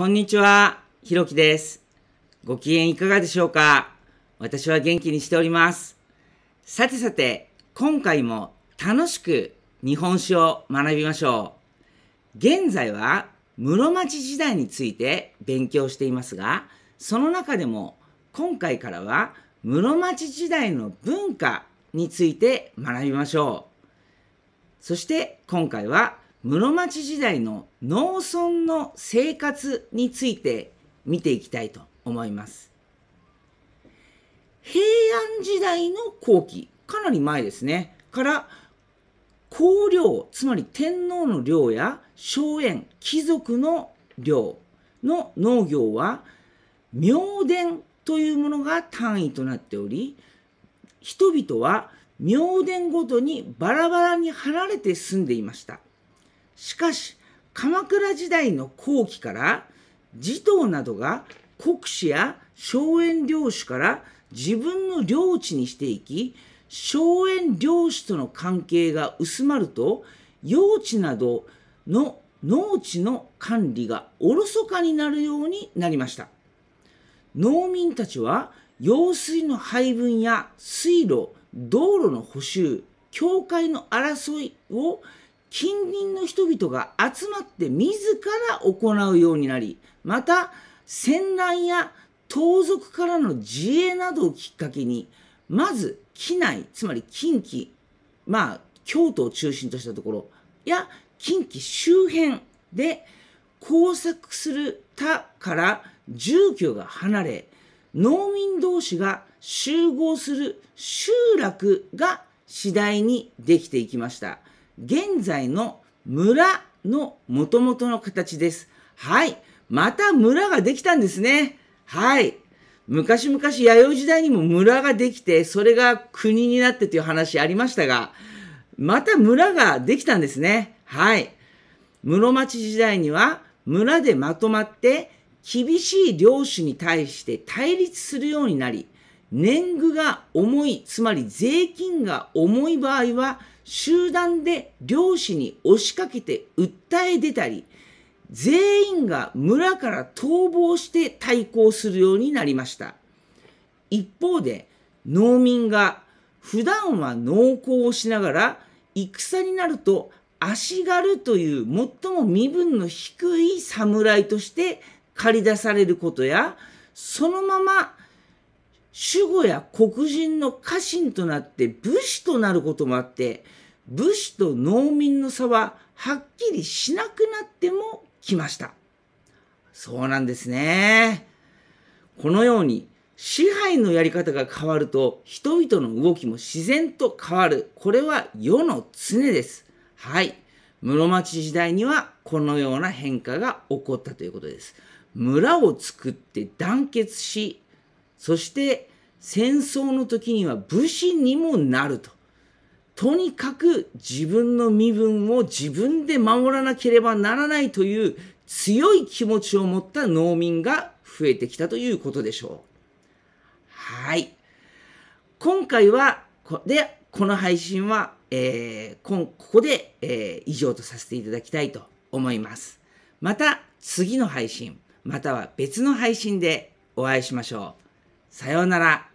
こんにちは、ひろきです。ご機嫌いかがでしょうか私は元気にしております。さてさて、今回も楽しく日本史を学びましょう。現在は室町時代について勉強していますが、その中でも今回からは室町時代の文化について学びましょう。そして今回は室町時代の農村の生活について見ていきたいと思います。平安時代の後期、かなり前ですね、から公領、つまり天皇の領や荘園、貴族の領の農業は明殿というものが単位となっており、人々は明殿ごとにバラバラに離れて住んでいました。しかし鎌倉時代の後期から持統などが国司や荘園領主から自分の領地にしていき荘園領主との関係が薄まると用地などの農地の管理がおろそかになるようになりました農民たちは用水の配分や水路道路の補修境界の争いを近隣の人々が集まって自ら行うようになり、また、戦乱や盗賊からの自衛などをきっかけに、まず、機内、つまり近畿、まあ、京都を中心としたところや近畿周辺で工作する他から住居が離れ、農民同士が集合する集落が次第にできていきました。現在の村の元々の形です。はい。また村ができたんですね。はい。昔々弥生時代にも村ができて、それが国になってという話ありましたが、また村ができたんですね。はい。室町時代には村でまとまって厳しい領主に対して対立するようになり、年貢が重い、つまり税金が重い場合は、集団で漁師に押しかけて訴え出たり、全員が村から逃亡して対抗するようになりました。一方で、農民が普段は農耕をしながら、戦になると足軽という最も身分の低い侍として駆り出されることや、そのまま守護や黒人の家臣となって武士となることもあって、武士と農民の差ははっきりしなくなってもきました。そうなんですね。このように支配のやり方が変わると人々の動きも自然と変わる。これは世の常です。はい。室町時代にはこのような変化が起こったということです。村を作って団結しそして戦争の時には武士にもなると。とにかく自分の身分を自分で守らなければならないという強い気持ちを持った農民が増えてきたということでしょう。はい。今回は、で、この配信は、えー、ここで、えー、以上とさせていただきたいと思います。また次の配信、または別の配信でお会いしましょう。さようなら。